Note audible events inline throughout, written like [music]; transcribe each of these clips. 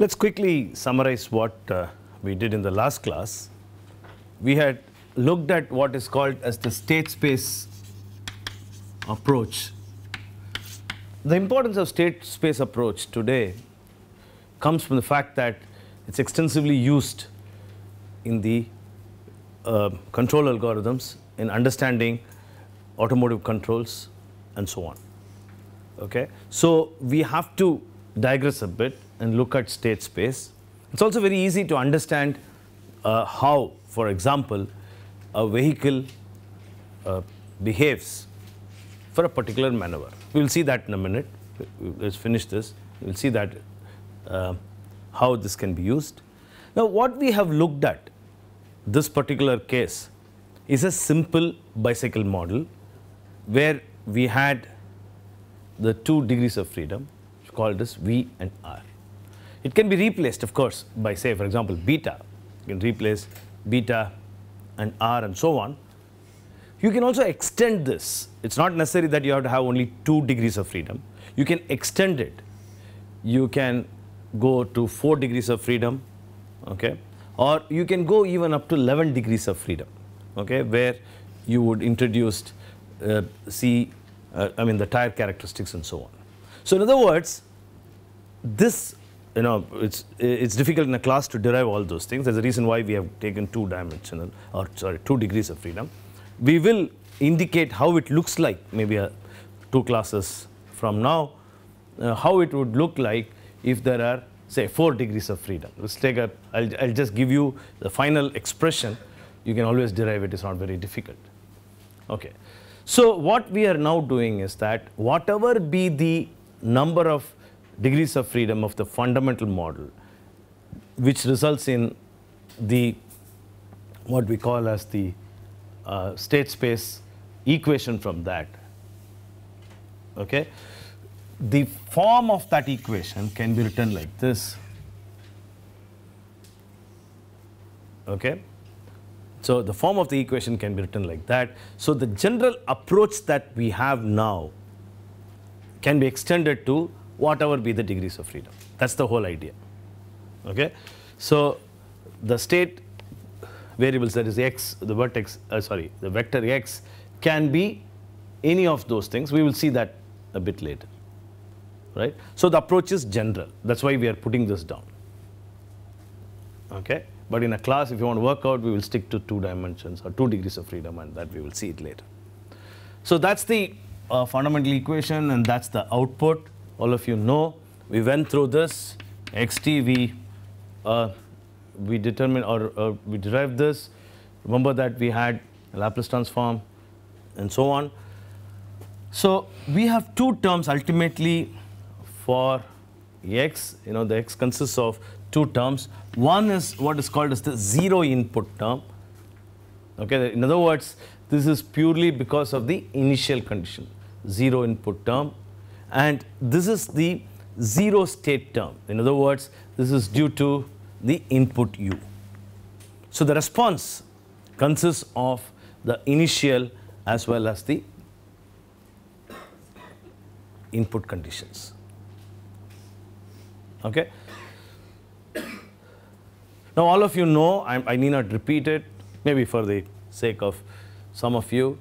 Let's quickly summarize what uh, we did in the last class. We had looked at what is called as the state space approach. The importance of state space approach today comes from the fact that it's extensively used in the uh, control algorithms in understanding automotive controls and so on. Okay, so we have to digress a bit and look at state space. It's also very easy to understand uh, how, for example, a vehicle uh, behaves for a particular maneuver. We will see that in a minute. Let's finish this. We will see that uh, how this can be used. Now, what we have looked at this particular case is a simple bicycle model where we had the two degrees of freedom, called as V and R. It can be replaced, of course, by say, for example, beta. You can replace beta and r and so on. You can also extend this. It's not necessary that you have to have only two degrees of freedom. You can extend it. You can go to four degrees of freedom, okay? Or you can go even up to 11 degrees of freedom, okay? Where you would introduce uh, see, uh, I mean, the tire characteristics and so on. So in other words, this you know, it's it's difficult in a class to derive all those things. There's a reason why we have taken two-dimensional, or sorry, two degrees of freedom. We will indicate how it looks like maybe a, uh, two classes from now, uh, how it would look like if there are say four degrees of freedom. Let's take a, I'll, I'll just give you the final expression. You can always derive it, it's not very difficult. Okay. So what we are now doing is that whatever be the number of degrees of freedom of the fundamental model, which results in the what we call as the uh, state space equation from that. Okay? The form of that equation can be written like this. Okay? So the form of the equation can be written like that. So the general approach that we have now can be extended to whatever be the degrees of freedom. That's the whole idea. Okay? So the state variables that is x, the vertex, uh, sorry, the vector x can be any of those things. We will see that a bit later. Right? So the approach is general. That's why we are putting this down. Okay? But in a class, if you want to work out, we will stick to two dimensions or two degrees of freedom and that we will see it later. So that's the uh, fundamental equation and that's the output all of you know. We went through this, xt, we, uh, we determined or uh, we derived this. Remember that we had Laplace transform and so on. So we have two terms ultimately for x, you know, the x consists of two terms. One is what is called as the zero input term. Okay, in other words, this is purely because of the initial condition, zero input term and this is the zero state term. In other words, this is due to the input u. So the response consists of the initial as well as the input conditions. Okay. Now all of you know, I, I need not repeat it, maybe for the sake of some of you.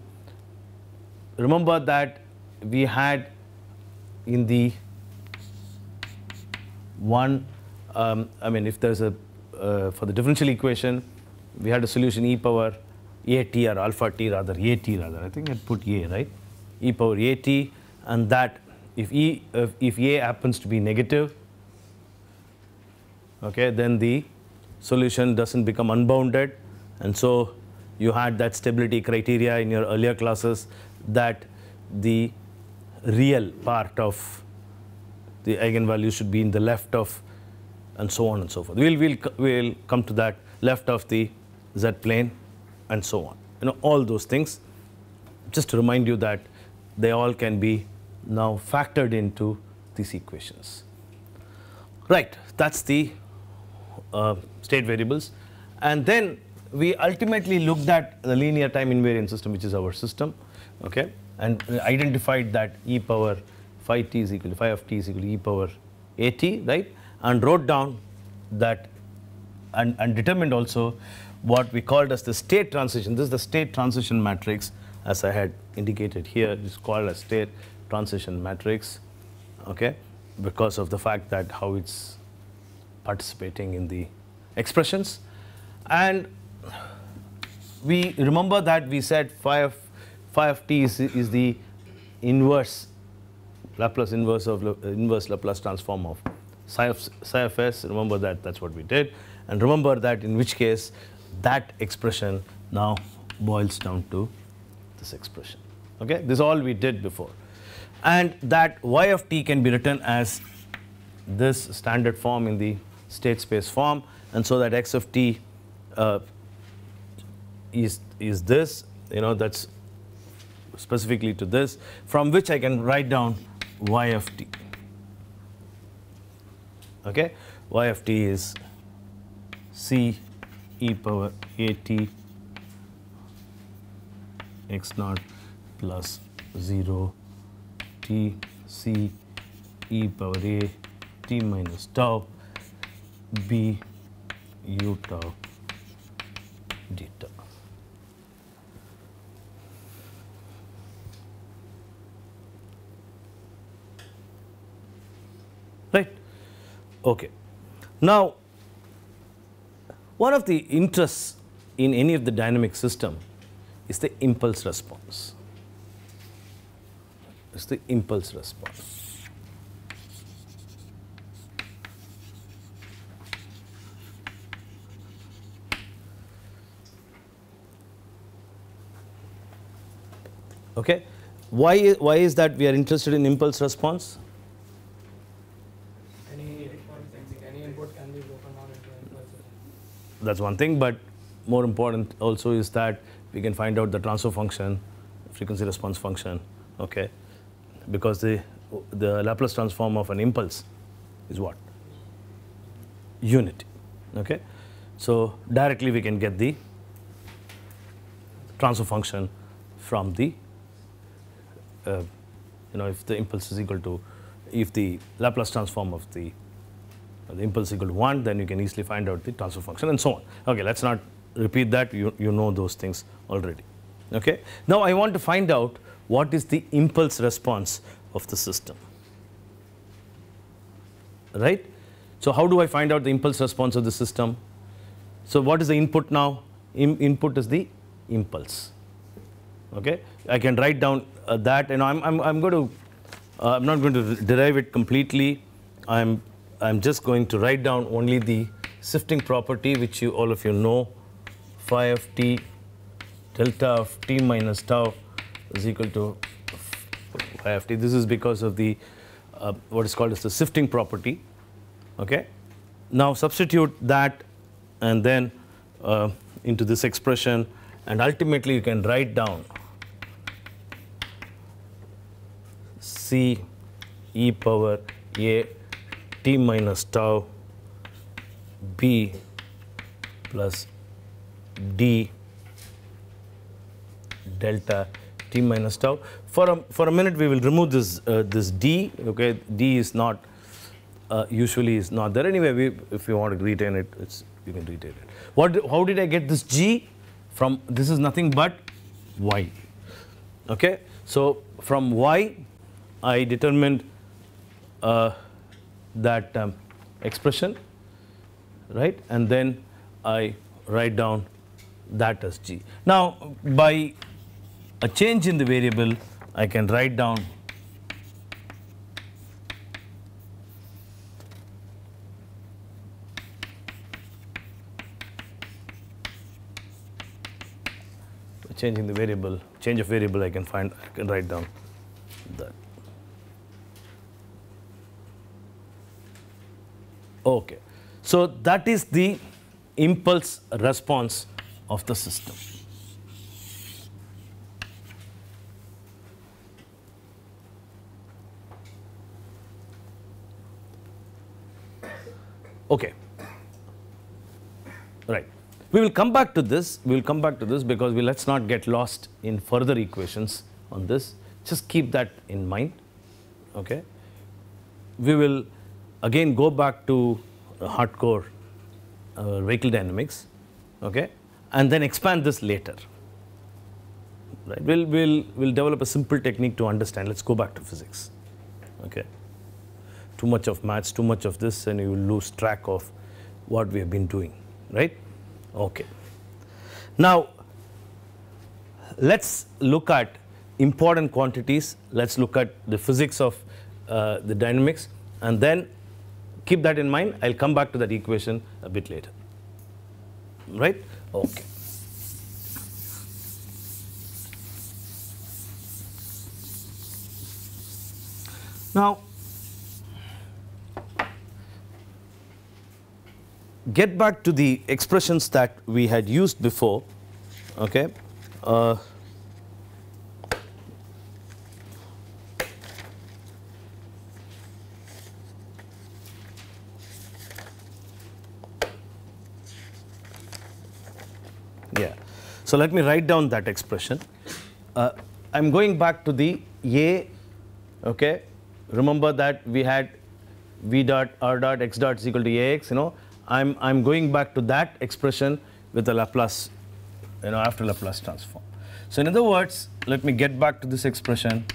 Remember that we had in the one, um, I mean, if there's a, uh, for the differential equation, we had a solution e power at or alpha t rather, at rather, I think I put a, right? e power at and that if e, if, if a happens to be negative, okay, then the solution doesn't become unbounded and so you had that stability criteria in your earlier classes that the real part of the eigenvalue should be in the left of and so on and so forth. We'll, we'll, we'll come to that left of the z plane and so on. You know, all those things, just to remind you that they all can be now factored into these equations. Right, that's the uh, state variables. And then we ultimately looked at the linear time invariant system, which is our system. Okay and identified that e power phi t is equal to phi of t is equal to e power a t, right? And wrote down that and, and determined also what we called as the state transition. This is the state transition matrix as I had indicated here. It is called a state transition matrix, okay, because of the fact that how it's participating in the expressions. And we remember that we said phi of phi of t is, is the inverse Laplace inverse of uh, inverse Laplace transform of psi of psi of s. Remember that that's what we did, and remember that in which case that expression now boils down to this expression. Okay, this all we did before, and that y of t can be written as this standard form in the state space form, and so that x of t uh, is is this. You know that's specifically to this, from which I can write down y of t. Okay, y of t is c e power a t x naught plus 0 t c e power a t minus tau b u tau d tau. Okay. Now, one of the interests in any of the dynamic system is the impulse response. It's the impulse response. Okay. Why, why is that we are interested in impulse response? that's one thing. But more important also is that we can find out the transfer function, frequency response function, okay? Because the, the Laplace transform of an impulse is what? Unity, okay? So directly we can get the transfer function from the, uh, you know, if the impulse is equal to, if the Laplace transform of the the impulse equal to 1, then you can easily find out the transfer function and so on. Okay, let's not repeat that, you, you know those things already. Okay. Now I want to find out what is the impulse response of the system, right? So how do I find out the impulse response of the system? So what is the input now? In input is the impulse, okay? I can write down uh, that and I'm, I'm, I'm going to, uh, I'm not going to derive it completely. I'm I'm just going to write down only the sifting property which you all of you know phi of t delta of t minus tau is equal to phi of t. This is because of the uh, what is called as the sifting property. Okay. Now substitute that and then uh, into this expression and ultimately you can write down c e power a t minus tau b plus d delta t minus tau. For a, for a minute, we will remove this uh, this d. Okay, d is not uh, usually is not there anyway. We, if you want to retain it, it's you can retain it. What? How did I get this g? From this is nothing but y. Okay, so from y, I determined. Uh, that um, expression, right? And then I write down that as g. Now, by a change in the variable, I can write down change in the variable, change of variable I can find, I can write down Okay. So that is the impulse response of the system. Okay. Right. We will come back to this. We will come back to this because we let's not get lost in further equations on this. Just keep that in mind. Okay. We will again go back to uh, hardcore uh, vehicle dynamics, okay, and then expand this later. Right? We'll, we'll, we'll develop a simple technique to understand. Let's go back to physics, okay. Too much of maths, too much of this, and you will lose track of what we have been doing, right? Okay. Now, let's look at important quantities. Let's look at the physics of uh, the dynamics, and then Keep that in mind. I'll come back to that equation a bit later. Right? Okay. Now, get back to the expressions that we had used before. Okay. Uh, So let me write down that expression. Uh, I'm going back to the A, okay? Remember that we had V dot R dot X dot is equal to AX, you know? I'm, I'm going back to that expression with the Laplace, you know, after Laplace transform. So in other words, let me get back to this expression.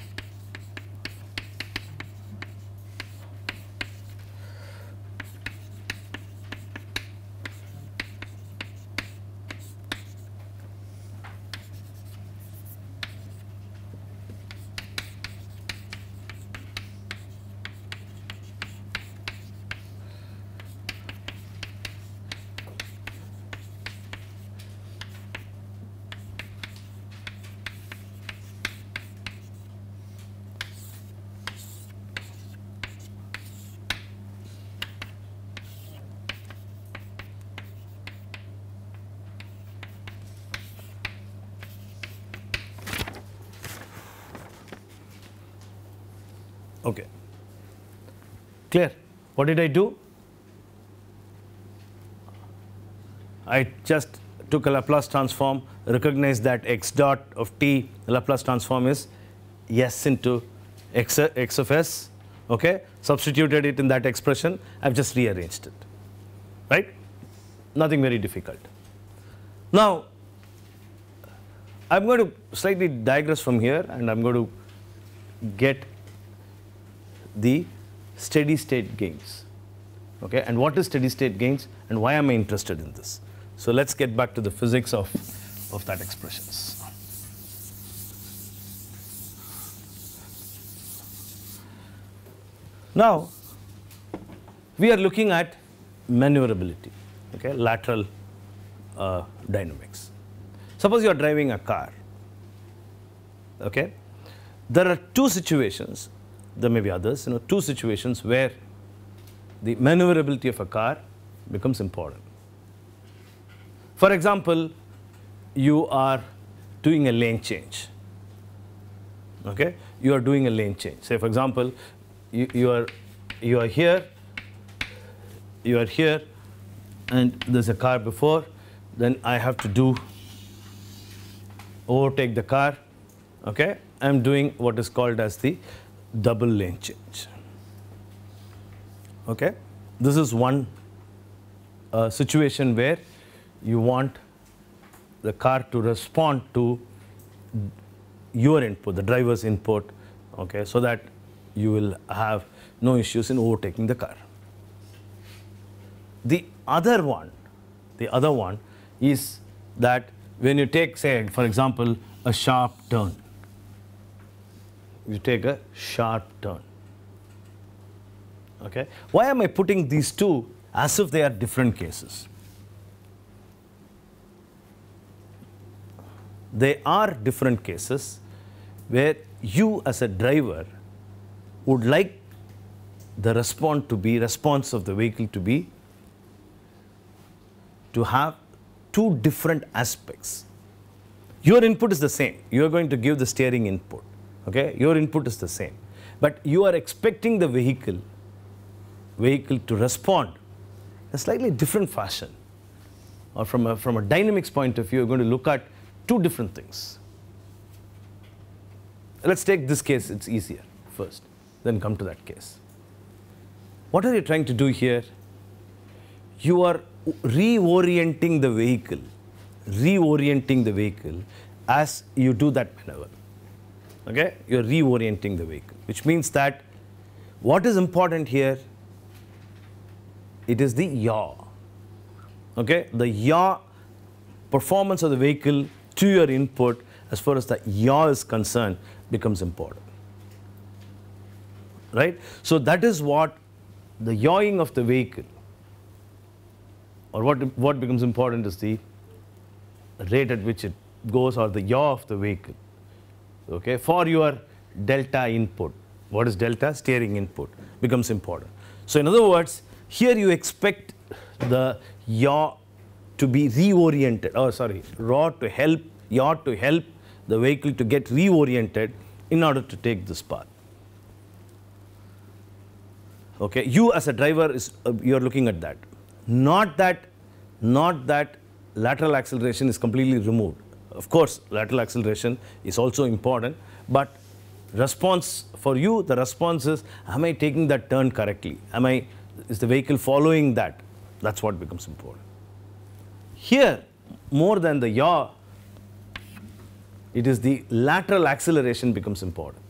Clear? What did I do? I just took a Laplace transform, recognized that x dot of t Laplace transform is s into x, x of s, okay? Substituted it in that expression, I've just rearranged it, right? Nothing very difficult. Now, I'm going to slightly digress from here and I'm going to get the steady state gains. Okay, and what is steady state gains and why am I interested in this? So let's get back to the physics of, of that expressions. Now, we are looking at maneuverability, okay, lateral uh, dynamics. Suppose you are driving a car, okay, there are two situations there may be others, you know, two situations where the maneuverability of a car becomes important. For example, you are doing a lane change. Okay, you are doing a lane change. Say, for example, you, you are you are here, you are here, and there's a car before. Then I have to do overtake the car. Okay, I'm doing what is called as the double lane change. Okay, this is one uh, situation where you want the car to respond to your input, the driver's input, okay, so that you will have no issues in overtaking the car. The other one, the other one is that when you take, say, for example, a sharp turn, you take a sharp turn. Okay. Why am I putting these two as if they are different cases? They are different cases where you as a driver would like the response to be, response of the vehicle to be, to have two different aspects. Your input is the same. You are going to give the steering input okay, your input is the same. But you are expecting the vehicle, vehicle to respond in a slightly different fashion. Or from a, from a dynamics point of view, you're going to look at two different things. Let's take this case, it's easier first, then come to that case. What are you trying to do here? You are reorienting the vehicle, reorienting the vehicle as you do that maneuver okay, you are reorienting the vehicle, which means that what is important here, it is the yaw, okay, the yaw performance of the vehicle to your input as far as the yaw is concerned becomes important, right. So that is what the yawing of the vehicle or what, what becomes important is the rate at which it goes or the yaw of the vehicle okay, for your delta input. What is delta? Steering input becomes important. So in other words, here you expect the yaw to be reoriented, oh sorry, raw to help, yaw to help the vehicle to get reoriented in order to take this path. Okay, you as a driver is, uh, you are looking at that. Not that, not that lateral acceleration is completely removed. Of course, lateral acceleration is also important, but response for you, the response is, am I taking that turn correctly? Am I, is the vehicle following that? That's what becomes important. Here, more than the yaw, it is the lateral acceleration becomes important.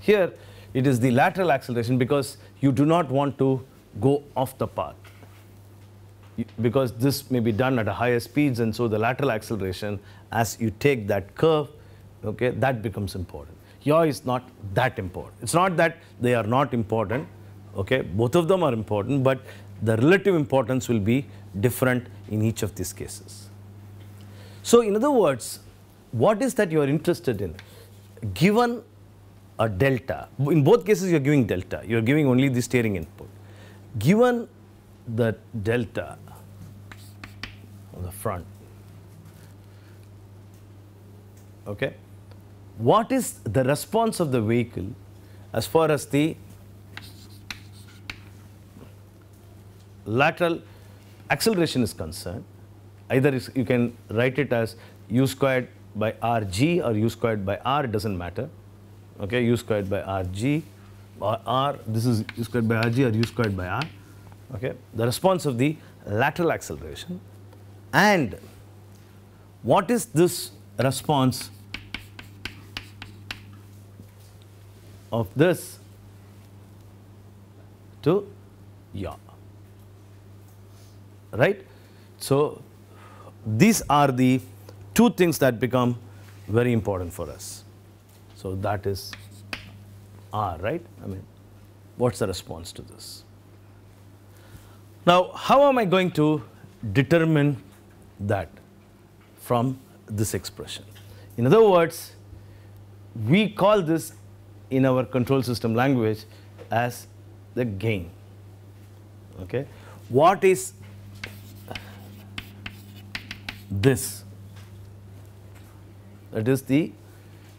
Here, it is the lateral acceleration because you do not want to go off the path because this may be done at a higher speeds and so the lateral acceleration as you take that curve, okay, that becomes important. Yaw is not that important. It's not that they are not important, okay, both of them are important, but the relative importance will be different in each of these cases. So in other words, what is that you are interested in? Given a delta, in both cases you are giving delta, you are giving only the steering input. Given the delta, on the front. Okay. What is the response of the vehicle as far as the lateral acceleration is concerned? Either you can write it as u squared by rg or u squared by r doesn't matter. Okay, u squared by rg or r, this is u squared by rg or u squared by r. Okay, the response of the lateral acceleration and what is this response of this to ya? Right? So, these are the two things that become very important for us. So, that is R, right? I mean, what's the response to this? Now, how am I going to determine that from this expression. In other words, we call this in our control system language as the gain. Okay? What is this? That is the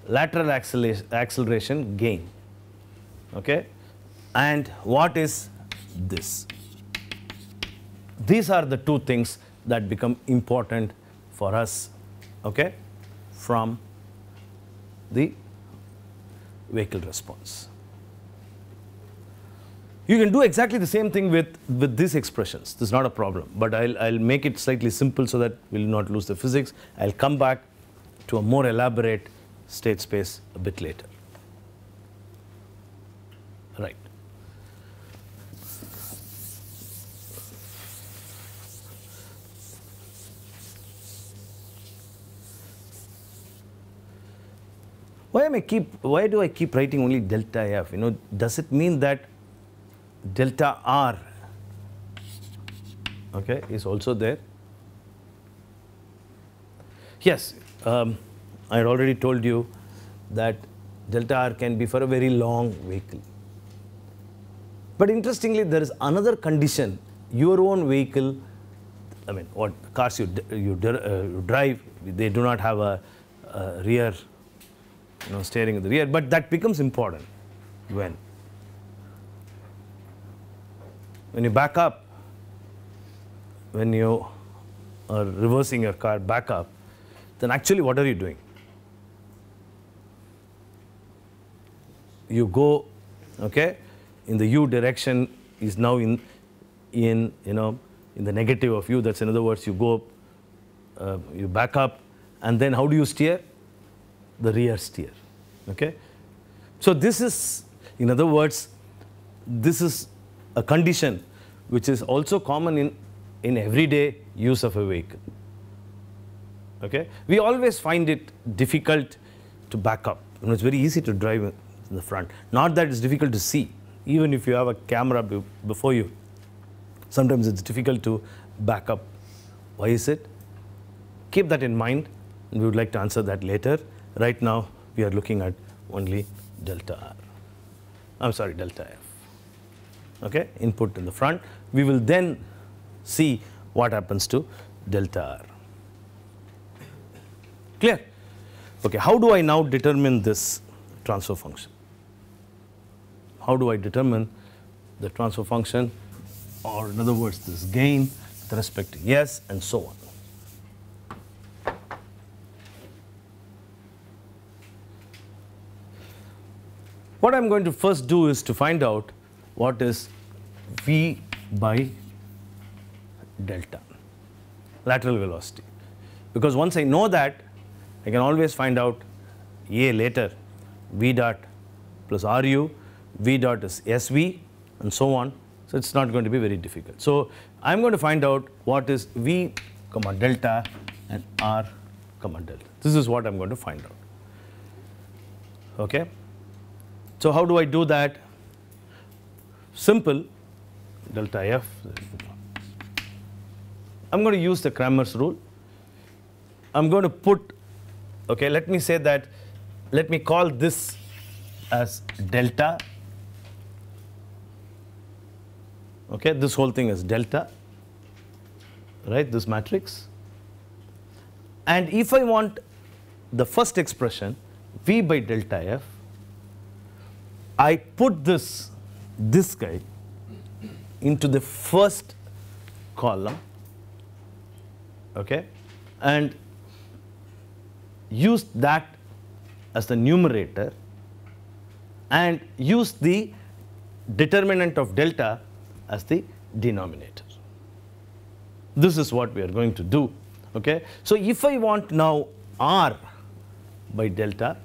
lateral acceleration gain. Okay? And what is this? These are the two things that become important for us okay, from the vehicle response. You can do exactly the same thing with, with these expressions. This is not a problem, but I'll, I'll make it slightly simple so that we'll not lose the physics. I'll come back to a more elaborate state space a bit later. Right. Why am I keep? Why do I keep writing only delta f? You know, does it mean that delta r? Okay, is also there. Yes, um, I had already told you that delta r can be for a very long vehicle. But interestingly, there is another condition. Your own vehicle, I mean, what cars you you, uh, drive, they do not have a, a rear you know, staring at the rear, but that becomes important when. When you back up, when you are reversing your car back up, then actually what are you doing? You go, okay, in the U direction is now in, in, you know, in the negative of U, that's in other words, you go up, uh, you back up, and then how do you steer? the rear steer. Okay? So this is, in other words, this is a condition which is also common in, in everyday use of a vehicle. Okay? We always find it difficult to back up. You know, it's very easy to drive in the front. Not that it's difficult to see, even if you have a camera be before you. Sometimes it's difficult to back up. Why is it? Keep that in mind. We would like to answer that later. Right now, we are looking at only delta R. I'm sorry, delta F. Okay, input in the front. We will then see what happens to delta R. Clear? Okay, how do I now determine this transfer function? How do I determine the transfer function or in other words this gain with respect to yes and so on. What I'm going to first do is to find out what is V by delta, lateral velocity. Because once I know that, I can always find out A later, V dot plus RU, V dot is SV and so on. So it's not going to be very difficult. So I'm going to find out what is V comma delta and R comma delta. This is what I'm going to find out. Okay. So, how do I do that? Simple delta f. I am going to use the Cramer's rule. I am going to put, okay, let me say that, let me call this as delta. Okay, this whole thing is delta, right, this matrix. And if I want the first expression, V by delta F, I put this, this guy into the first column, okay, and use that as the numerator and use the determinant of delta as the denominator. This is what we are going to do. Okay? So, if I want now r by delta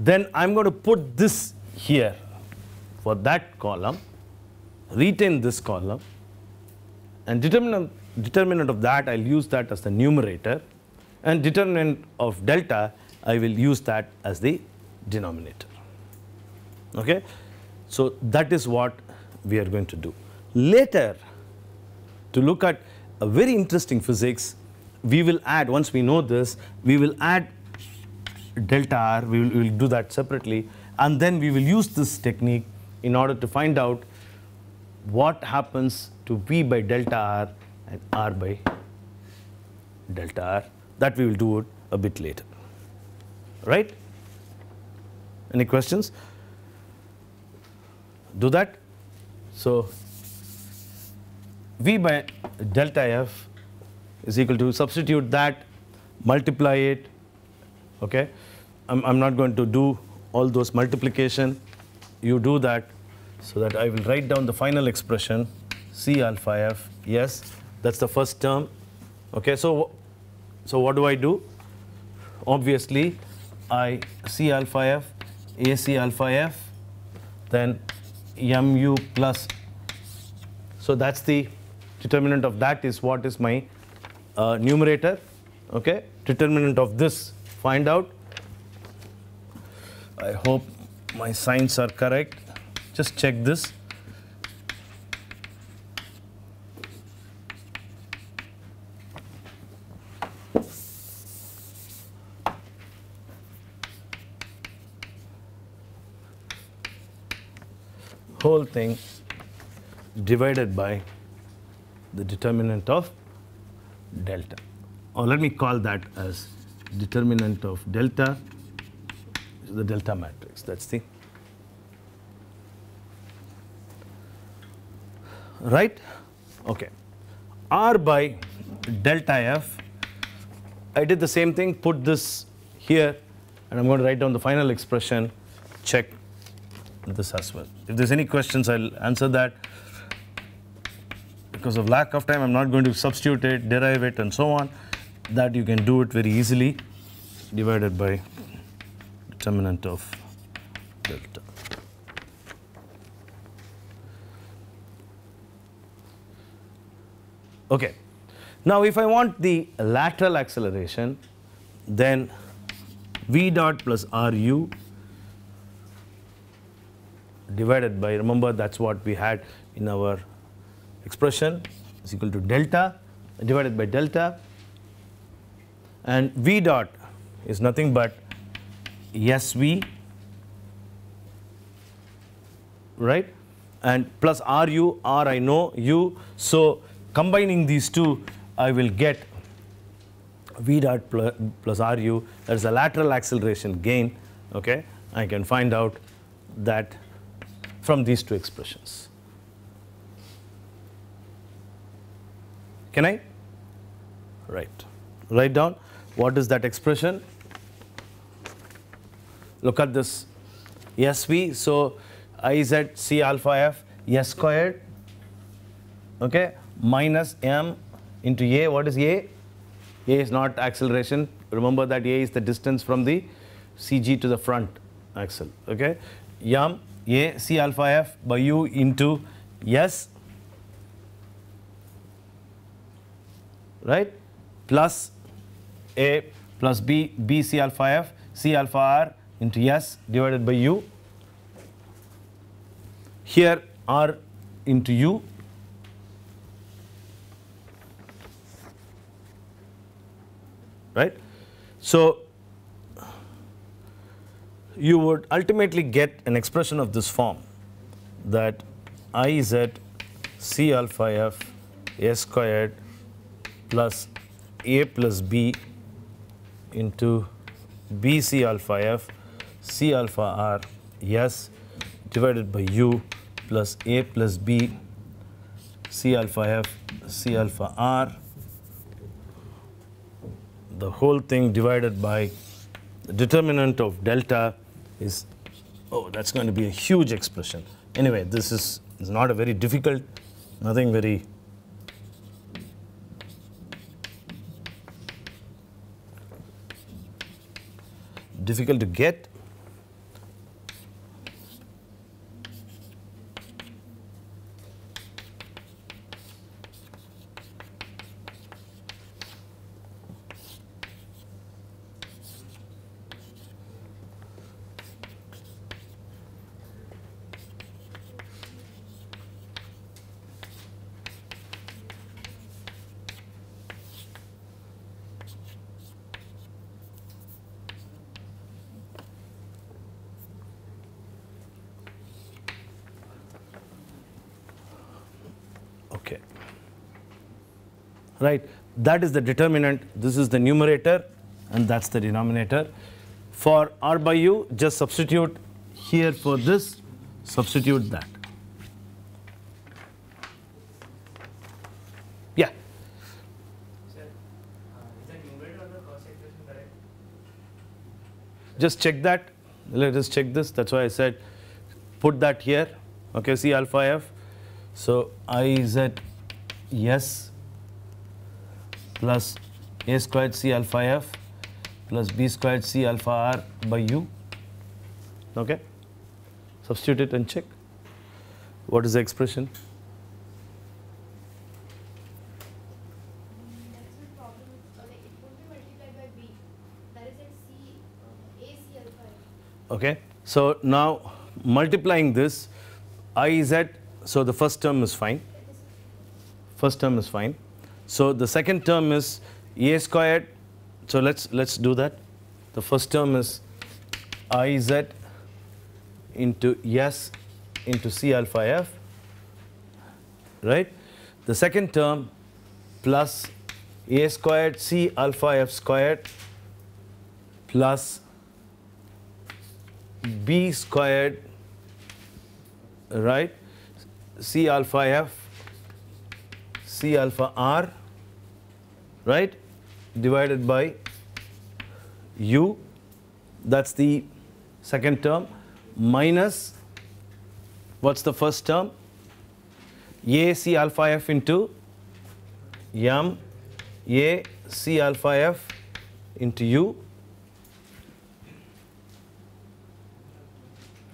then I'm going to put this here for that column, retain this column and determinant, determinant of that I'll use that as the numerator and determinant of delta I will use that as the denominator. Okay? So that is what we are going to do. Later to look at a very interesting physics we will add once we know this we will add delta R, we will, we will do that separately. And then we will use this technique in order to find out what happens to V by delta R and R by delta R. That we will do it a bit later. Right? Any questions? Do that? So, V by delta F is equal to substitute that, multiply it, okay? I'm, I'm not going to do all those multiplication. You do that so that I will write down the final expression, C alpha F. Yes, that's the first term. Okay, so, so what do I do? Obviously, I C alpha F, AC alpha F, then mu plus. So that's the determinant of that is what is my uh, numerator. Okay, determinant of this find out I hope my signs are correct. Just check this. whole thing divided by the determinant of delta or let me call that as determinant of delta the delta matrix. That's the right. Okay, R by delta F. I did the same thing. Put this here, and I'm going to write down the final expression. Check this as well. If there's any questions, I'll answer that. Because of lack of time, I'm not going to substitute it, derive it, and so on. That you can do it very easily divided by determinant of delta. Okay. Now, if I want the lateral acceleration, then v dot plus ru divided by, remember that's what we had in our expression is equal to delta divided by delta and v dot is nothing but SV, right? And plus RU, R I know, U. So combining these two, I will get V dot plus, plus RU, that is the lateral acceleration gain, okay? I can find out that from these two expressions. Can I? Right. Write down what is that expression? Look at this. Yes, V. So I Z C alpha F S squared. Okay. Minus M into A. What is A? A is not acceleration. Remember that A is the distance from the CG to the front axle. Okay. M A C alpha F by U into S. Right. Plus A plus B, B C alpha F, C alpha R into S divided by U. Here R into U. Right? So, you would ultimately get an expression of this form that I Z C alpha F A squared plus A plus B into B C alpha F C alpha r yes divided by u plus a plus b C alpha f C alpha r the whole thing divided by the determinant of delta is oh that's going to be a huge expression anyway this is, is not a very difficult nothing very difficult to get right? That is the determinant. This is the numerator and that's the denominator. For R by U, just substitute here for this, substitute that. Yeah. Uh, just check that. Let us check this. That's why I said put that here. Okay, see alpha f. So I z s. yes plus a squared c alpha f plus b squared c alpha r by u. Okay. Substitute it and check. What is the expression? Okay. So now multiplying this, i is at, so the first term is fine. First term is fine. So the second term is a squared. So let's let's do that. The first term is i z into s into c alpha f, right? The second term plus a squared c alpha f squared plus b squared, right? c alpha f, c alpha r right, divided by u, that's the second term, minus, what's the first term? AC alpha f into m A C alpha f into u,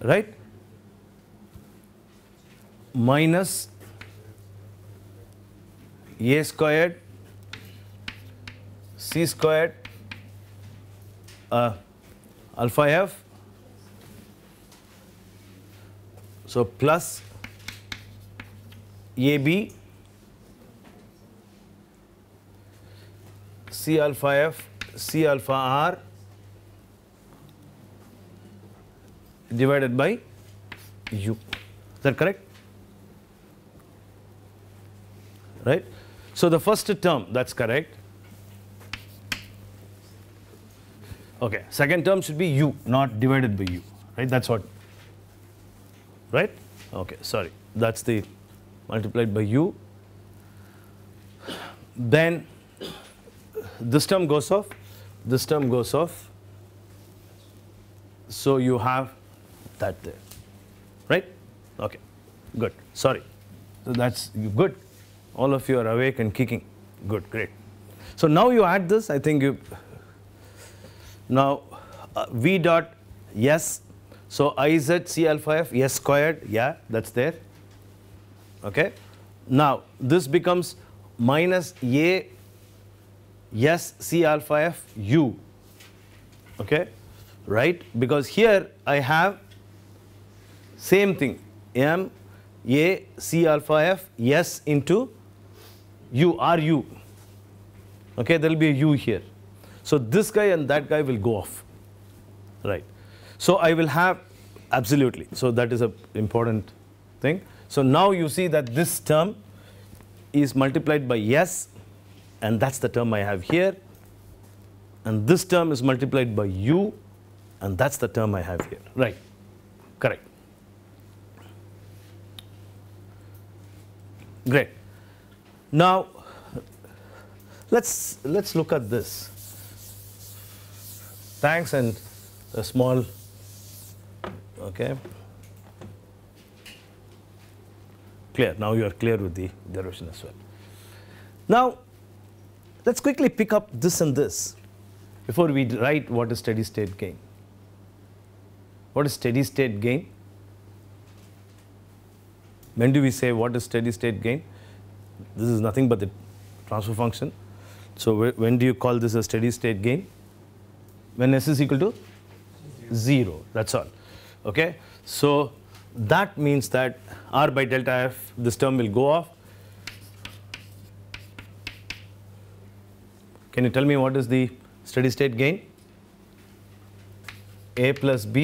right, minus a squared C squared uh, alpha f. So, plus a b c alpha f C alpha r divided by u. Is that correct? Right? So, the first term that is correct. Okay, second term should be u, not divided by u, right? That's what, right? Okay, sorry, that's the multiplied by u. Then this term goes off, this term goes off. So you have that there, right? Okay, good, sorry. So that's good. All of you are awake and kicking. Good, great. So now you add this, I think you now, uh, V dot S, so Iz C alpha F, S squared, yeah, that's there. Okay. Now, this becomes minus A S C alpha F U, okay, right? Because here I have same thing, M A C alpha F S into U, R U, okay, there will be a U here. So this guy and that guy will go off, right? So I will have, absolutely. So that is an important thing. So now you see that this term is multiplied by yes, and that's the term I have here. And this term is multiplied by u, and that's the term I have here, right? Correct. Great. Now, let's, let's look at this thanks and a small okay clear now you are clear with the derivation as well now let's quickly pick up this and this before we write what is steady state gain what is steady state gain when do we say what is steady state gain this is nothing but the transfer function so when do you call this a steady state gain when s is equal to 0, that's all. Okay? So that means that r by delta f, this term will go off. Can you tell me what is the steady state gain? a plus b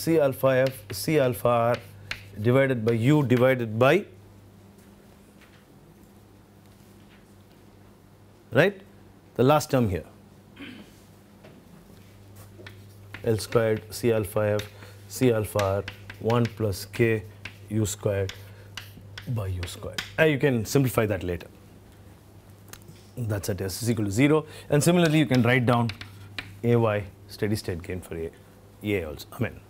c alpha f c alpha r divided by u divided by right the last term here L squared C alpha F C alpha R 1 plus K U squared by U squared. And you can simplify that later. That's at S is equal to 0. And similarly, you can write down AY steady state gain for A, A also, I mean,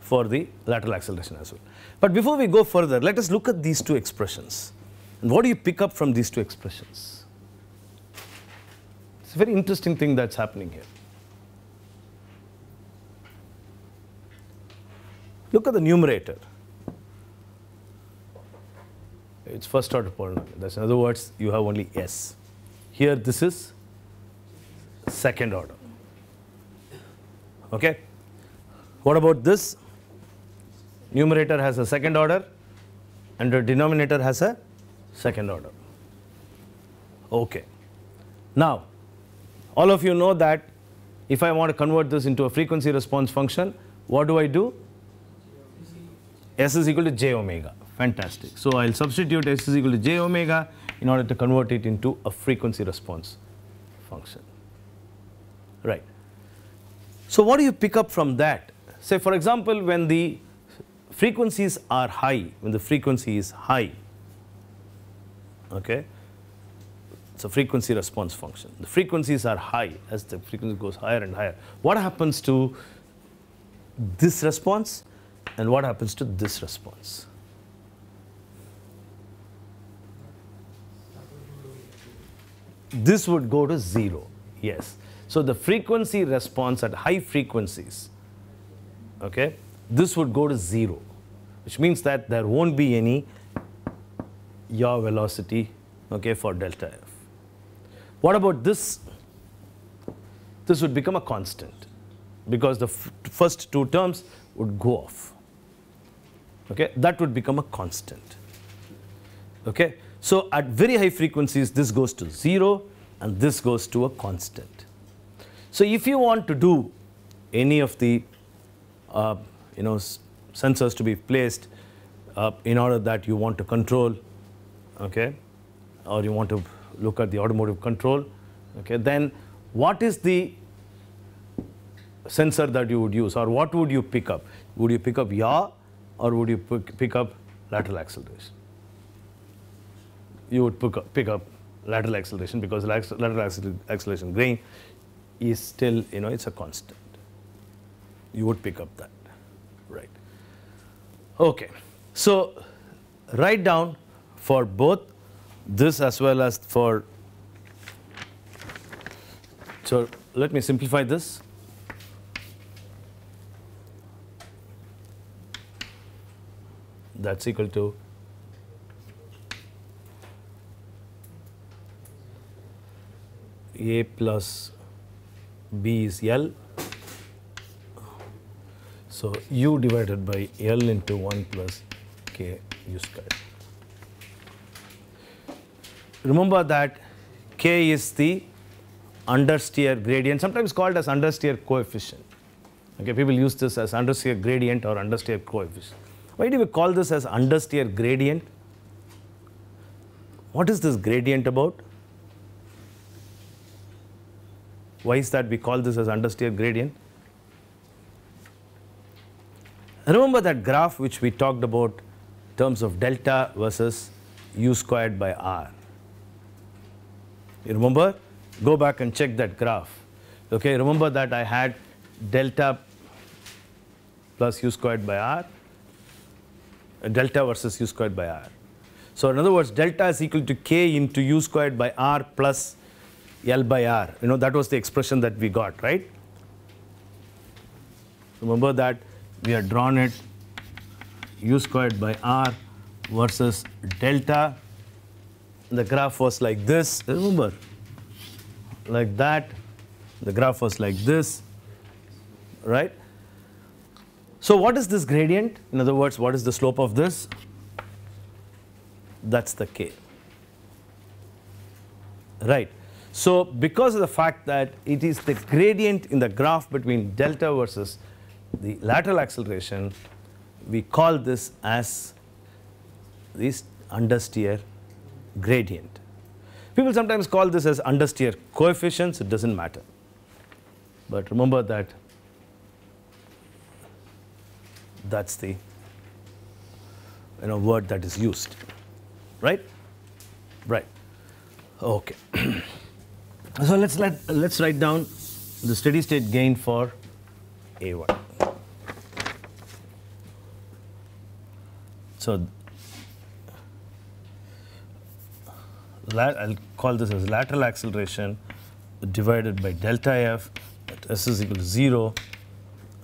for the lateral acceleration as well. But before we go further, let us look at these two expressions. And what do you pick up from these two expressions? It's a very interesting thing that's happening here. Look at the numerator. It's first order polynomial. That's in other words, you have only s. Here this is second order. Okay? What about this? Numerator has a second order and the denominator has a second order. Okay. Now, all of you know that if I want to convert this into a frequency response function, what do I do? S is equal to j omega. Fantastic. So I'll substitute S is equal to j omega in order to convert it into a frequency response function. Right. So what do you pick up from that? Say for example, when the frequencies are high, when the frequency is high, okay, it's a frequency response function. The frequencies are high as the frequency goes higher and higher. What happens to this response? And what happens to this response? This would go to zero, yes. So the frequency response at high frequencies, okay, this would go to zero, which means that there won't be any yaw velocity, okay, for delta F. What about this? This would become a constant because the first two terms would go off. Okay, that would become a constant. Okay, so at very high frequencies, this goes to zero and this goes to a constant. So if you want to do any of the, uh, you know, sensors to be placed uh, in order that you want to control, okay, or you want to look at the automotive control, okay, then what is the sensor that you would use or what would you pick up? Would you pick up yaw or would you pick up lateral acceleration? You would pick up, pick up lateral acceleration because lateral acceleration grain is still, you know, it's a constant. You would pick up that, right? Okay. So, write down for both this as well as for, so let me simplify this. that's equal to A plus B is L. So, U divided by L into 1 plus K U square. Remember that K is the understeer gradient, sometimes called as understeer coefficient. Okay, people use this as understeer gradient or understeer coefficient. Why do we call this as understeer gradient? What is this gradient about? Why is that we call this as understeer gradient? Remember that graph which we talked about in terms of delta versus u squared by r. You remember? Go back and check that graph. Okay, remember that I had delta plus u squared by r delta versus u squared by r. So in other words, delta is equal to k into u squared by r plus L by r. You know, that was the expression that we got, right? Remember that we had drawn it u squared by r versus delta. The graph was like this, remember, like that. The graph was like this, right? So what is this gradient? In other words, what is the slope of this? That's the k. Right. So because of the fact that it is the gradient in the graph between delta versus the lateral acceleration, we call this as this understeer gradient. People sometimes call this as understeer coefficients, it does not matter. But remember that that's the you know, word that is used. Right? Right. Okay. [clears throat] so let's let let's write down the steady state gain for A1. So I'll call this as lateral acceleration divided by delta f that s is equal to 0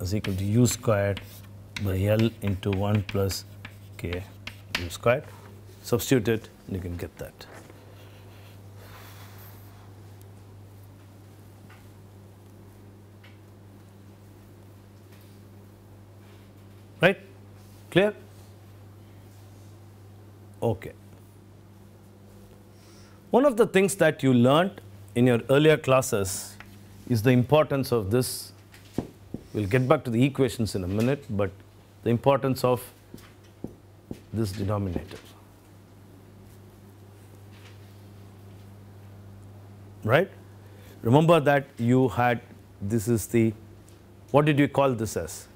is equal to u squared by L into 1 plus K u squared. Substitute it and you can get that. Right? Clear? Okay. One of the things that you learned in your earlier classes is the importance of this. We'll get back to the equations in a minute, but the importance of this denominator. Right? Remember that you had this is the what did you call this as?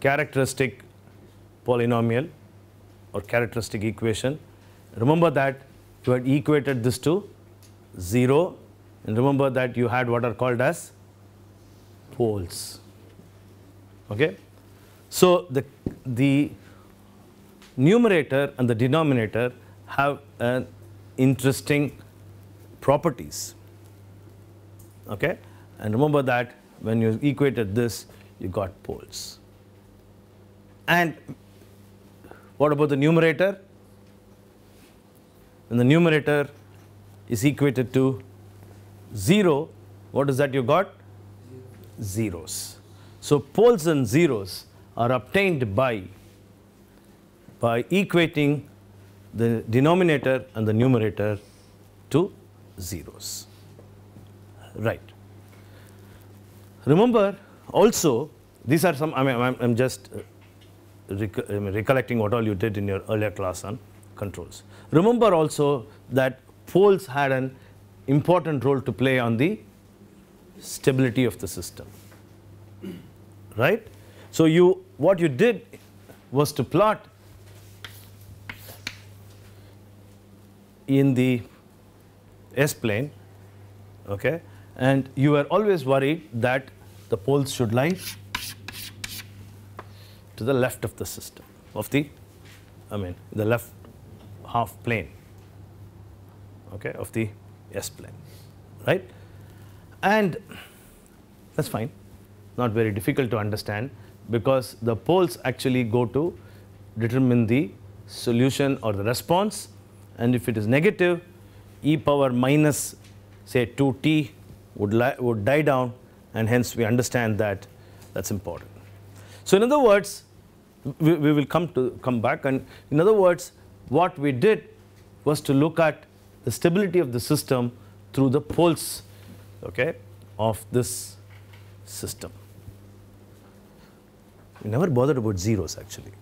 Characteristic polynomial or characteristic equation. Remember that you had equated this to 0 and remember that you had what are called as poles. Okay? So the, the numerator and the denominator have an interesting properties. Okay? And remember that when you equated this, you got poles. And what about the numerator? When the numerator is equated to 0, what is that you got? Zeros. So poles and zeros are obtained by, by equating the denominator and the numerator to zeros. Right. Remember also these are some I mean I am just uh, I mean, recollecting what all you did in your earlier class on controls. Remember also that poles had an important role to play on the stability of the system right? So you what you did was to plot in the S plane, okay? And you were always worried that the poles should lie to the left of the system, of the, I mean, the left half plane, okay, of the S plane, right? And that's fine not very difficult to understand because the poles actually go to determine the solution or the response and if it is negative e power minus say 2t would, would die down and hence we understand that that's important. So in other words we, we will come to come back and in other words what we did was to look at the stability of the system through the poles okay of this system. We never bothered about zeros actually.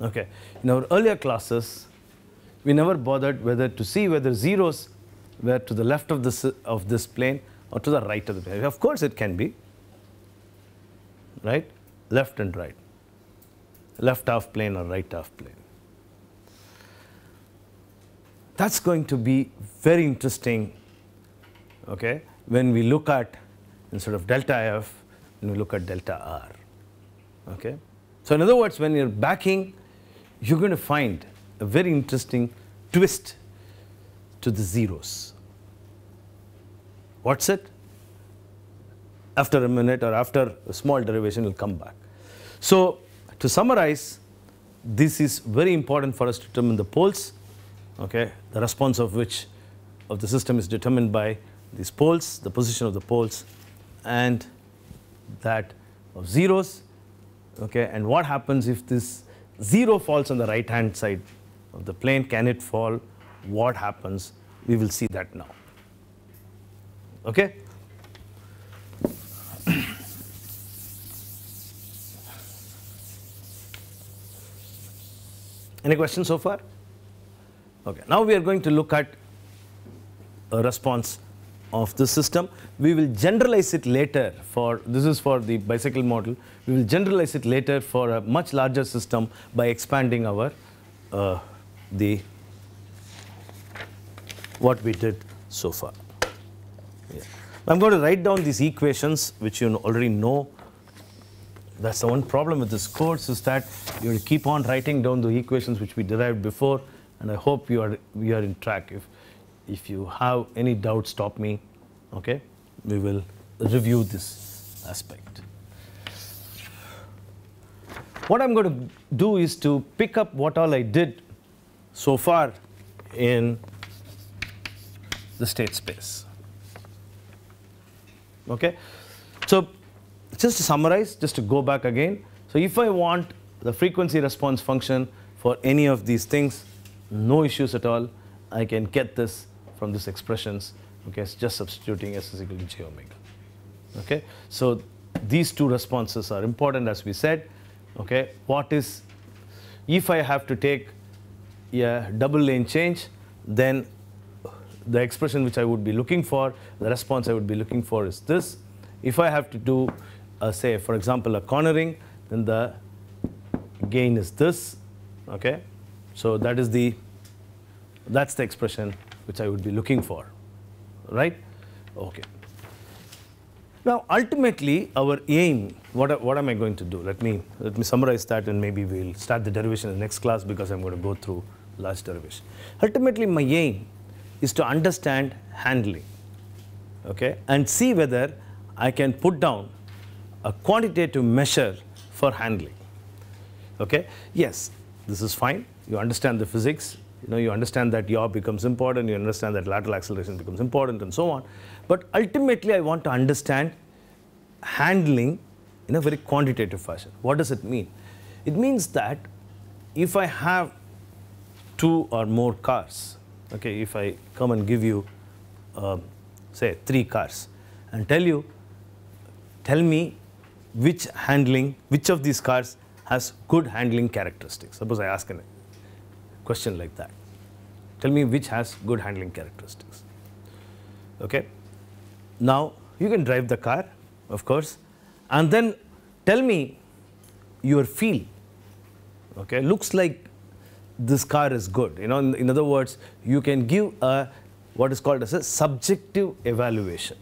Okay. In our earlier classes, we never bothered whether to see whether zeros were to the left of this, of this plane or to the right of the plane. Of course, it can be, right? Left and right, left half plane or right half plane. That's going to be very interesting, okay, when we look at instead of delta f, when we look at delta R. Okay? So in other words, when you're backing, you're going to find a very interesting twist to the zeros. What's it? After a minute or after a small derivation, will come back. So to summarize, this is very important for us to determine the poles, okay, the response of which of the system is determined by these poles, the position of the poles, and that of zeros okay and what happens if this zero falls on the right hand side of the plane can it fall what happens we will see that now okay any questions so far okay now we are going to look at a response of the system. We will generalize it later for, this is for the bicycle model, we will generalize it later for a much larger system by expanding our, uh, the, what we did so far. Yeah. I'm going to write down these equations which you already know. That's the one problem with this course is that you will keep on writing down the equations which we derived before and I hope you are, you are in track. If, if you have any doubt, stop me. Okay, we will review this aspect. What I'm going to do is to pick up what all I did so far in the state space. Okay, so just to summarize, just to go back again. So if I want the frequency response function for any of these things, no issues at all, I can get this from these expressions, okay, it's just substituting S is equal to j omega. Okay, so these two responses are important as we said. Okay, what is if I have to take a double lane change, then the expression which I would be looking for, the response I would be looking for is this. If I have to do, uh, say, for example, a cornering, then the gain is this. Okay, so that is the that's the expression which I would be looking for, right? Okay. Now, ultimately, our aim, what, what am I going to do? Let me, let me summarize that and maybe we'll start the derivation in the next class because I'm going to go through large derivation. Ultimately, my aim is to understand handling, okay, and see whether I can put down a quantitative measure for handling, okay. Yes, this is fine. You understand the physics, you know, you understand that yaw becomes important, you understand that lateral acceleration becomes important and so on. But ultimately, I want to understand handling in a very quantitative fashion. What does it mean? It means that if I have two or more cars, okay, if I come and give you, uh, say, three cars and tell you, tell me which handling, which of these cars has good handling characteristics. Suppose I ask an question like that. Tell me which has good handling characteristics. Okay. Now, you can drive the car, of course, and then tell me your feel. Okay, looks like this car is good. You know, in, in other words, you can give a what is called as a subjective evaluation.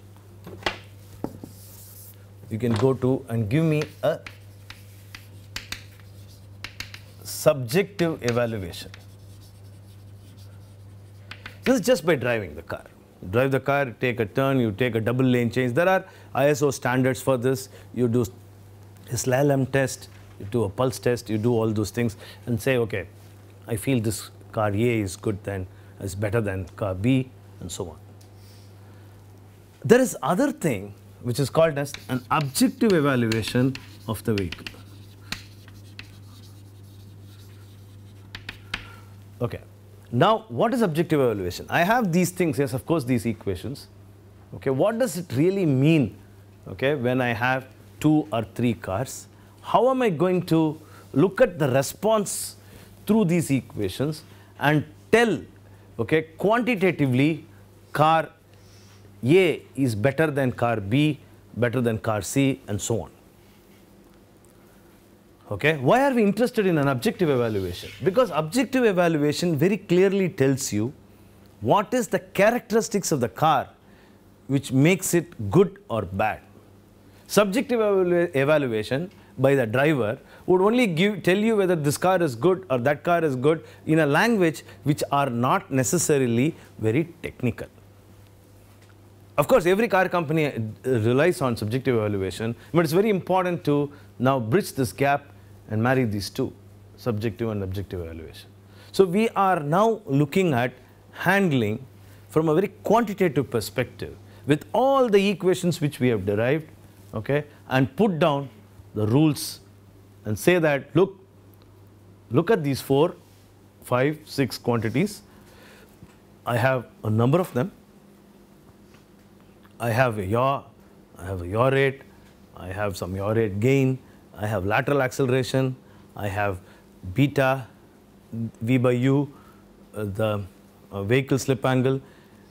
You can go to and give me a subjective evaluation. This is just by driving the car. Drive the car, take a turn, you take a double lane change. There are ISO standards for this. You do a slalom test, you do a pulse test, you do all those things and say, okay, I feel this car A is good than, is better than car B and so on. There is other thing which is called as an objective evaluation of the vehicle. Okay. Now, what is objective evaluation? I have these things, yes, of course, these equations. Okay, what does it really mean, okay, when I have two or three cars? How am I going to look at the response through these equations and tell, okay, quantitatively car A is better than car B, better than car C and so on. Okay, why are we interested in an objective evaluation? Because objective evaluation very clearly tells you what is the characteristics of the car which makes it good or bad. Subjective evaluation by the driver would only give, tell you whether this car is good or that car is good in a language which are not necessarily very technical. Of course, every car company uh, relies on subjective evaluation, but it's very important to now bridge this gap and marry these two, subjective and objective evaluation. So we are now looking at handling from a very quantitative perspective with all the equations which we have derived, okay, and put down the rules and say that, look, look at these four, five, six quantities. I have a number of them. I have a yaw, I have a yaw rate, I have some yaw rate gain, I have lateral acceleration, I have beta, v by u, uh, the uh, vehicle slip angle,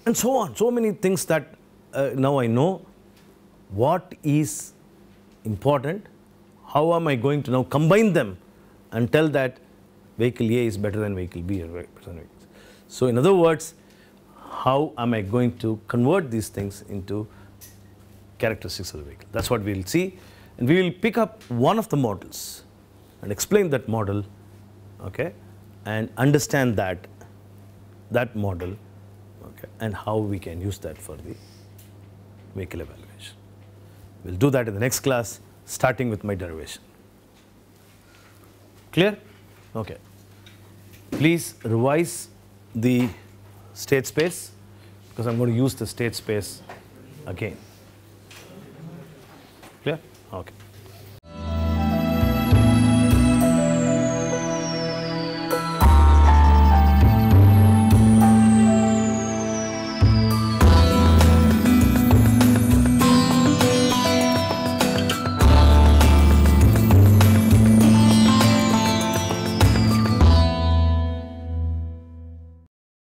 and so on. So many things that uh, now I know what is important, how am I going to now combine them and tell that vehicle A is better than vehicle B or better than vehicle C. So in other words, how am I going to convert these things into characteristics of the vehicle? That's what we will see. And we will pick up one of the models and explain that model, okay, and understand that, that model, okay, and how we can use that for the vehicle evaluation. We'll do that in the next class, starting with my derivation. Clear? Okay. Please revise the state space because I'm going to use the state space again. Okay.